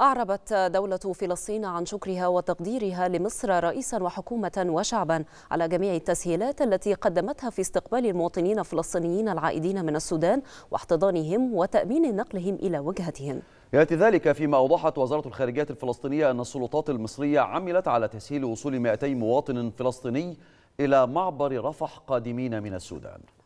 أعربت دولة فلسطين عن شكرها وتقديرها لمصر رئيسا وحكومة وشعبا على جميع التسهيلات التي قدمتها في استقبال المواطنين الفلسطينيين العائدين من السودان واحتضانهم وتأمين نقلهم إلى وجهتهم يأتي ذلك فيما أوضحت وزارة الخارجية الفلسطينية أن السلطات المصرية عملت على تسهيل وصول 200 مواطن فلسطيني إلى معبر رفح قادمين من السودان